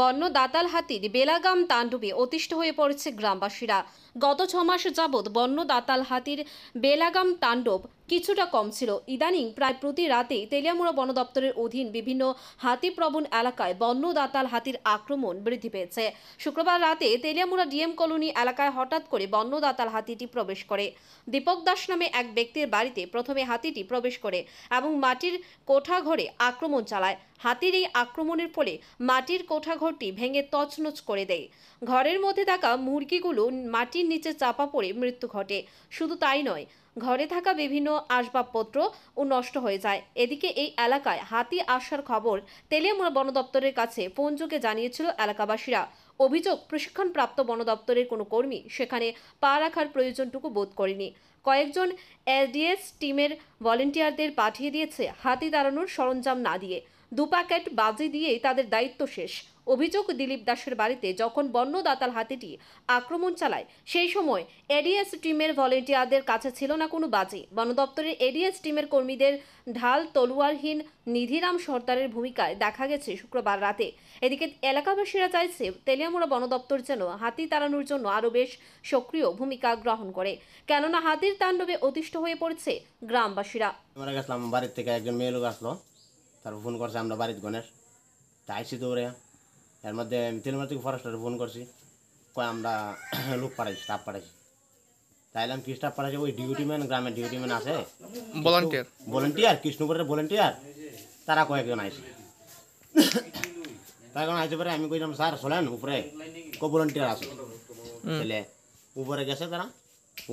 বন্য দাতাল হাতির বেলাগাম তাণ্ডবে অতিষ্ঠ হয়ে পড়েছে গ্রামবাসীরা গত ছমাস যাবৎ বন্য দাতাল হাতির বেলাগাম তাণ্ডব কিছুটা কম ছিল ইদানিং প্রায় প্রতি রাতেই তেলিয়ামুড়া বন দপ্তরের অধীন বিভিন্ন হাতিপ্রবণ এলাকায় বন্য দাতাল হাতির আক্রমণ বৃদ্ধি পেয়েছে শুক্রবার রাতে তেলিয়ামুড়া ডিএম কলোনি এলাকায় হঠাৎ করে বন্য দাতাল হাতিটি প্রবেশ করে দীপক দাস নামে এক ব্যক্তির বাড়িতে প্রথমে হাতিটি প্রবেশ করে এবং মাটির কোঠাঘরে আক্রমণ চালায় হাতির এই আক্রমণের ফলে মাটির কোঠাঘরটি ভেঙে তছনছ করে দেয় ঘরের মধ্যে থাকা মুরগিগুলো মাটির নিচে চাপা পড়ে মৃত্যু ঘটে শুধু তাই নয় ঘরে থাকা বিভিন্ন আসবাবপত্র ও নষ্ট হয়ে যায় এদিকে এই এলাকায় হাতি আসার খবর তেলিয়ামুড়া বন দপ্তরের কাছে পঞ্জুকে জানিয়েছিল এলাকাবাসীরা অভিযোগ প্রশিক্ষণপ্রাপ্ত বন দপ্তরের কোনো কর্মী সেখানে পা রাখার প্রয়োজনটুকু বোধ করেনি কয়েকজন এলডিএস টিমের ভলেন্টিয়ারদের পাঠিয়ে দিয়েছে হাতি দাঁড়ানোর সরঞ্জাম না দিয়ে দু প্যাকেট বাজি দিয়েই তাদের দায়িত্ব শেষ অভিযোগ দিলীপ দাসের বাড়িতে যখন বন্য দাতাল হাতিটি আক্রমণ চালায় সেই সময় এডিএস টিমের ভলেন্টিয়ারদের কাছে ছিল না কোনো বাজি বন দপ্তরের এডিএস টিমের কর্মীদের ঢাল তলোয়ারহীন নিধিরাম সর্দারের ভূমিকায় দেখা গেছে শুক্রবার রাতে এদিকে এলাকাবাসীরা চাইছে তেলিয়ামুড়া বন দপ্তর যেন হাতি তাড়ানোর জন্য আরও বেশ সক্রিয় ভূমিকা গ্রহণ করে কেননা হাতির তাণ্ডবে অতিষ্ঠ হয়ে পড়ছে গ্রামবাসীরা বাড়ির থেকে একজন মেয়ে লোক আসলো তারপর ফোন করছে আমরা বাড়ির গণের তা আইসি দৌড়ে এর মধ্যে তেলমার থেকে ফরেস্টারে ফোন করছি কয় আমরা লোক পাঠাইছি স্টাফ পাঠাইছি তাইলাম কি স্টাফ পাঠাইছি ওই ডিউটি ম্যান গ্রামের ডিউটি ম্যান আছে ভলান্টিয়ার কৃষ্ণপুরের ভলান্টিয়ার তারা কয়েকজন আইসি কয়েকজন কারণ পরে আমি কইলাম স্যার চলেন উপরে কো ভলেন্টিয়ার আছে তাহলে উপরে গেছে তারা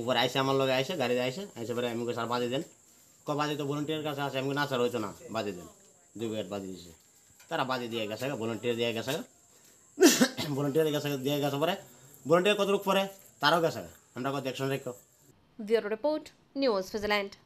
উপরে আইসে আমার লগে আইসে গাড়িতে আইসে আইসে পরে আমি স্যার বাজে দেন ক বাজে তো ভলান্টিয়ার কাছে আছে আমি না স্যার হইতো না বাজে দেন দুই ব্যাট বাজি দিয়েছে তারা বাজি দিয়ে গেছে ভলেন্টিয়ার দিয়ে গেছে ভলেন্টিয়ার গেছে দিয়ে গেছে পরে ভলেন্টিয়ার কতটুক পরে তারাও গেছে আমরা কত একসঙ্গে রিপোর্ট নিউজ সুইজারল্যান্ড